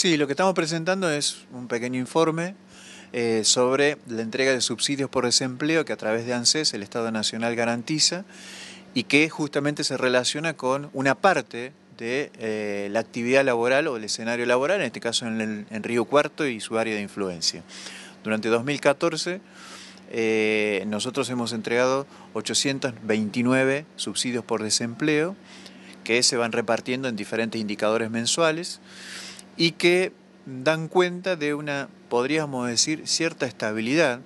Sí, lo que estamos presentando es un pequeño informe eh, sobre la entrega de subsidios por desempleo que a través de ANSES el Estado Nacional garantiza y que justamente se relaciona con una parte de eh, la actividad laboral o el escenario laboral, en este caso en, Río Cuarto y su área de influencia. Durante 2014 eh, nosotros hemos entregado 829 subsidios por desempleo que se van repartiendo en diferentes indicadores mensuales y que dan cuenta de una, podríamos decir, cierta estabilidad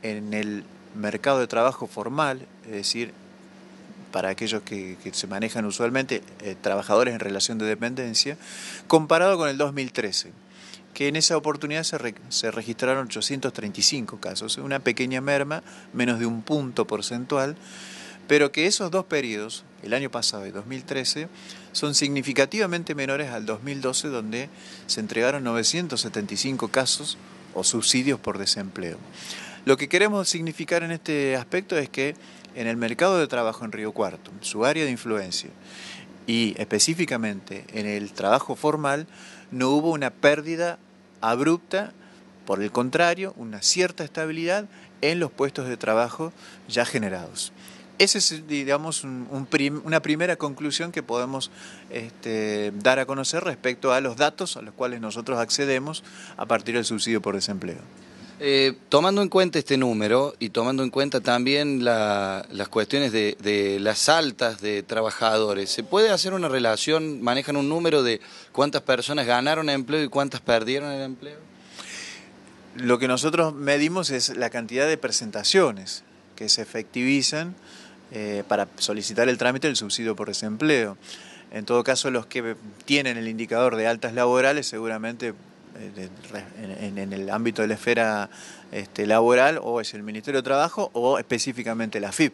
en el mercado de trabajo formal, es decir, para aquellos que, se manejan usualmente, eh, trabajadores en relación de dependencia, comparado con el 2013, que en esa oportunidad se, se registraron 835 casos, una pequeña merma, menos de un punto porcentual, pero que esos dos periodos, el año pasado y 2013, son significativamente menores al 2012, donde se entregaron 975 casos o subsidios por desempleo. Lo que queremos significar en este aspecto es que en el mercado de trabajo en Río Cuarto, su área de influencia, y específicamente en el trabajo formal, no hubo una pérdida abrupta, por el contrario, una cierta estabilidad en los puestos de trabajo ya generados. Esa es, digamos, una primera conclusión que podemos este, dar a conocer respecto a los datos a los cuales nosotros accedemos a partir del subsidio por desempleo. Eh, tomando en cuenta este número y tomando en cuenta también las cuestiones de, de, las altas de trabajadores, ¿se puede hacer una relación? ¿Manejan un número de cuántas personas ganaron empleo y cuántas perdieron el empleo? Lo que nosotros medimos es la cantidad de presentaciones que se efectivizan eh, para solicitar el trámite del subsidio por desempleo. En todo caso, los que tienen el indicador de altas laborales seguramente eh, en, el ámbito de la esfera este, laboral o es el Ministerio de Trabajo o específicamente la FIP,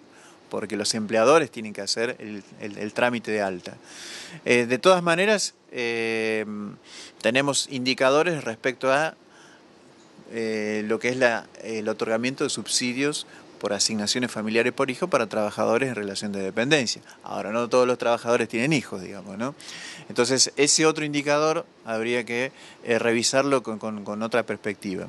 porque los empleadores tienen que hacer el, trámite de alta. Eh, de todas maneras, tenemos indicadores respecto a lo que es el otorgamiento de subsidios por asignaciones familiares por hijo para trabajadores en relación de dependencia. Ahora, no todos los trabajadores tienen hijos, digamos, ¿no? Entonces, ese otro indicador habría que eh, revisarlo con otra perspectiva.